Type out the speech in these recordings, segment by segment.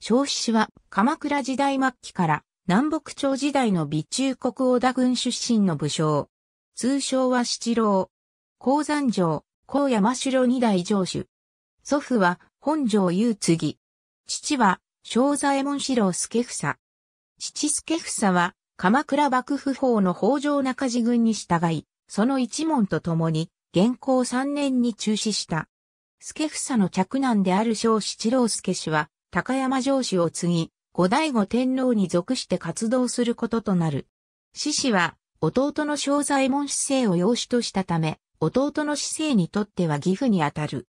彰子氏は鎌倉時代末期から南北朝時代の備中国織田軍出身の武将。通称は七郎。鉱山城、高山城二代城主。祖父は本城祐次。父は正左衛門四郎助房。父助房は鎌倉幕府法の北条中寺軍に従い、その一門と共に、現行三年に中止した。助房の嫡男である小七郎助氏は、高山城主を継ぎ、後醍醐天皇に属して活動することとなる。獅子は、弟の正左衛門姿政を養子としたため、弟の姿勢にとっては義父にあたる。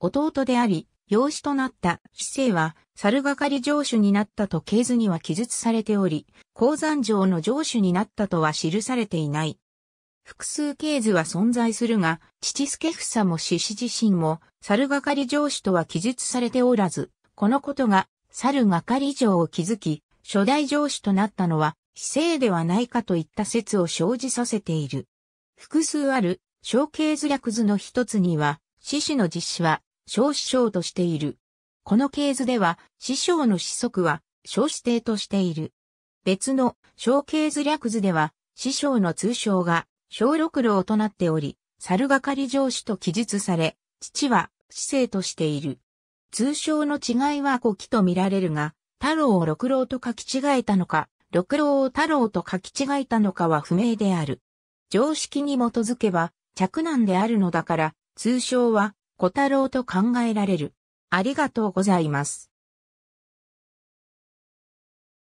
弟であり、養子となった姿勢は、猿がり城主になったと経図には記述されており、鉱山城の城主になったとは記されていない。複数経図は存在するが、父助房も獅子自身も、猿がり城主とは記述されておらず、このことが、猿がり城を築き、初代城主となったのは、姿勢ではないかといった説を生じさせている。複数ある、小経図略図の一つには、獅子の実施は、小師匠としている。この経図では、師匠の子息は、小師弟としている。別の、小経図略図では、師匠の通称が、小六郎となっており、猿がり城主と記述され、父は、姿勢としている。通称の違いは古希と見られるが、太郎を六郎と書き違えたのか、六郎を太郎と書き違えたのかは不明である。常識に基づけば、着難であるのだから、通称は、小太郎と考えられる。ありがとうございます。